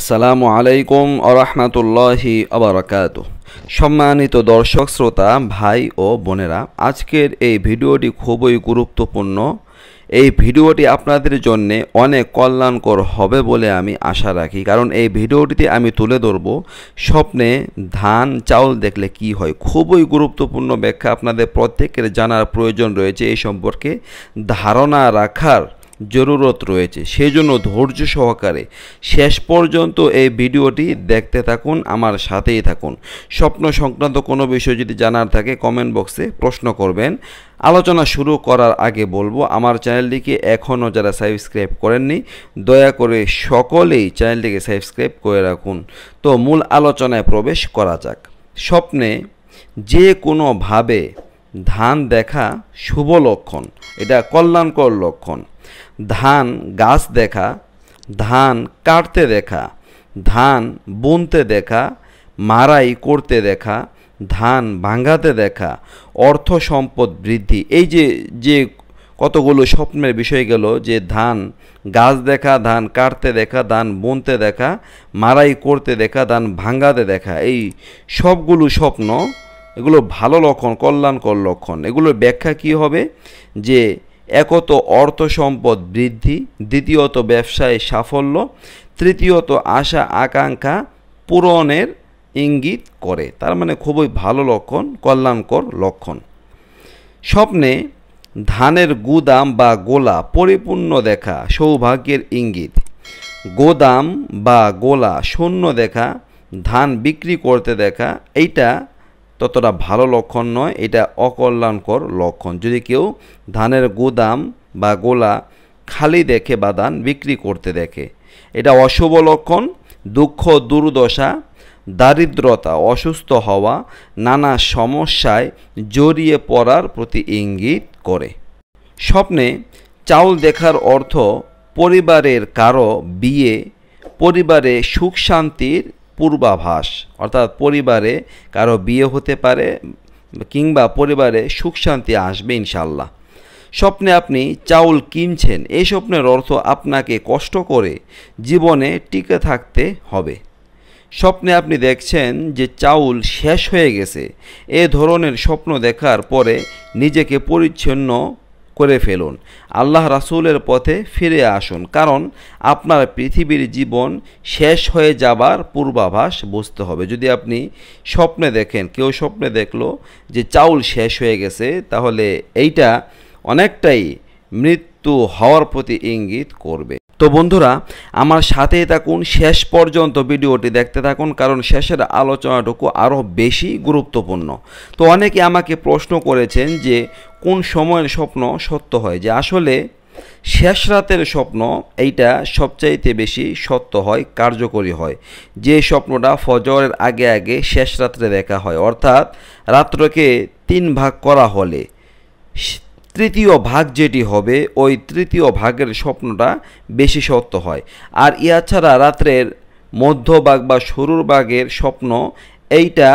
আসসালামু আলাইকুম আরহামাতুল্লাহি আবরাকাত সম্মানিত দর্শক শ্রোতা ভাই ও বোনেরা আজকের এই ভিডিওটি খুবই গুরুত্বপূর্ণ এই ভিডিওটি আপনাদের জন্য অনেক কল্যাণকর হবে বলে আমি আশা রাখি কারণ এই ভিডিওটিতে আমি তুলে ধরব স্বপ্নে ধান চাউল দেখলে কি হয় খুবই গুরুত্বপূর্ণ ব্যাখ্যা আপনাদের প্রত্যেকের জানার প্রয়োজন রয়েছে এই সম্পর্কে ধারণা রাখার জরুরত রয়েছে সেজন্য ধৈর্য সহকারে শেষ পর্যন্ত এই ভিডিওটি দেখতে থাকুন আমার সাথেই থাকুন স্বপ্ন সংক্রান্ত কোনো বিষয় যদি জানার থাকে কমেন্ট বক্সে প্রশ্ন করবেন আলোচনা শুরু করার আগে বলবো আমার চ্যানেলটিকে এখনও যারা সাবস্ক্রাইব করেননি দয়া করে সকলেই চ্যানেলটিকে সাবস্ক্রাইব করে রাখুন তো মূল আলোচনায় প্রবেশ করা যাক স্বপ্নে যে কোনোভাবে ধান দেখা শুভ লক্ষণ এটা কল্যাণকর লক্ষণ ধান গাছ দেখা ধান কাটতে দেখা ধান বুনতে দেখা মারাই করতে দেখা ধান ভাঙাতে দেখা অর্থ সম্পদ বৃদ্ধি এই যে যে কতগুলো স্বপ্নের বিষয় গেল যে ধান গাছ দেখা ধান কাটতে দেখা ধান বুনতে দেখা মারাই করতে দেখা ধান ভাঙাতে দেখা এই সবগুলো স্বপ্ন এগুলো ভালো লক্ষণ কল্যাণকর লক্ষণ এগুলোর ব্যাখ্যা কি হবে যে একত অর্থ সম্পদ বৃদ্ধি দ্বিতীয়ত ব্যবসায় সাফল্য তৃতীয়ত আশা আকাঙ্ক্ষা পূরণের ইঙ্গিত করে তার মানে খুবই ভালো লক্ষণ কল্যাণকর লক্ষণ স্বপ্নে ধানের গুদাম বা গোলা পরিপূর্ণ দেখা সৌভাগ্যের ইঙ্গিত গোদাম বা গোলা শূন্য দেখা ধান বিক্রি করতে দেখা এইটা ততটা ভালো লক্ষণ নয় এটা অকল্যাণকর লক্ষণ যদি কেউ ধানের গুদাম বা গোলা খালি দেখে বা ধান বিক্রি করতে দেখে এটা অশুভ লক্ষণ দুঃখ দুর্দশা দারিদ্রতা অসুস্থ হওয়া নানা সমস্যায় জড়িয়ে পড়ার প্রতি ইঙ্গিত করে স্বপ্নে চাউল দেখার অর্থ পরিবারের কারো বিয়ে পরিবারে সুখ শান্তির পূর্বাভাস অর্থাৎ পরিবারে কারো বিয়ে হতে পারে কিংবা পরিবারে সুখ শান্তি আসবে ইনশাল্লাহ স্বপ্নে আপনি চাউল কিনছেন এই স্বপ্নের অর্থ আপনাকে কষ্ট করে জীবনে টিকে থাকতে হবে স্বপ্নে আপনি দেখছেন যে চাউল শেষ হয়ে গেছে এ ধরনের স্বপ্ন দেখার পরে নিজেকে পরিচ্ছন্ন করে ফেলুন আল্লাহ রাসুলের পথে ফিরে আসুন কারণ আপনার পৃথিবীর জীবন শেষ হয়ে যাবার পূর্বাভাস বুঝতে হবে যদি আপনি স্বপ্নে দেখেন কেউ স্বপ্নে দেখলো যে চাউল শেষ হয়ে গেছে তাহলে এইটা অনেকটাই মৃত্যু হওয়ার প্রতি ইঙ্গিত করবে তো বন্ধুরা আমার সাথে থাকুন শেষ পর্যন্ত ভিডিওটি দেখতে থাকুন কারণ শেষের আলোচনাটুকু আরও বেশি গুরুত্বপূর্ণ তো অনেকে আমাকে প্রশ্ন করেছেন যে কোন সময়ের স্বপ্ন সত্য হয় যে আসলে শেষ রাতের স্বপ্ন এইটা সবচাইতে বেশি সত্য হয় কার্যকরী হয় যে স্বপ্নটা ফজরের আগে আগে শেষ রাত্রে দেখা হয় অর্থাৎ রাত্রকে তিন ভাগ করা হলে তৃতীয় ভাগ যেটি হবে ওই তৃতীয় ভাগের স্বপ্নটা বেশি সত্য হয় আর ইয়া ছাড়া রাত্রের মধ্যভাগ বা শুরুর ভাগের স্বপ্ন এইটা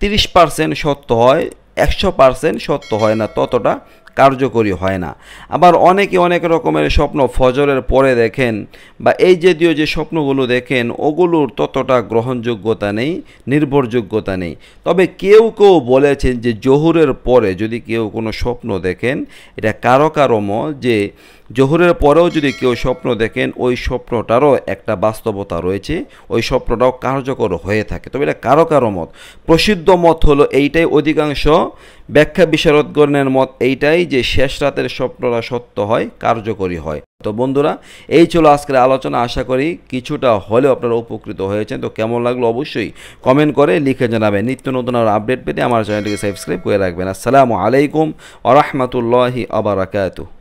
তিরিশ পার্সেন্ট সত্য হয় একশো পার্সেন্ট সত্য হয় না ততটা কার্যকরী হয় না আবার অনেকে অনেক রকমের স্বপ্ন ফজরের পরে দেখেন বা এই জাতীয় যে স্বপ্নগুলো দেখেন ওগুলোর ততটা গ্রহণযোগ্যতা নেই নির্ভরযোগ্যতা নেই তবে কেউ কেউ বলেছেন যে জহুরের পরে যদি কেউ কোনো স্বপ্ন দেখেন এটা কারো কারো যে জহুরের পরেও যদি কেউ স্বপ্ন দেখেন ওই স্বপ্নটারও একটা বাস্তবতা রয়েছে ওই স্বপ্নটাও কার্যকর হয়ে থাকে তবে এটা কারো কারো মত প্রসিদ্ধ মত হলো এইটাই অধিকাংশ ব্যাখ্যা বিশারদগণের মত এইটাই যে শেষ রাতের স্বপ্নটা সত্য হয় কার্যকরী হয় তো বন্ধুরা এই ছিল আজকের আলোচনা আশা করি কিছুটা হলেও আপনারা উপকৃত হয়েছেন তো কেমন লাগলো অবশ্যই কমেন্ট করে লিখে জানাবেন নিত্য নতুন আর আপডেট পেতে আমার চ্যানেলটিকে সাবস্ক্রাইব করে রাখবেন আসসালামু আলাইকুম আ রহমতুল্লাহি আবরাকাতু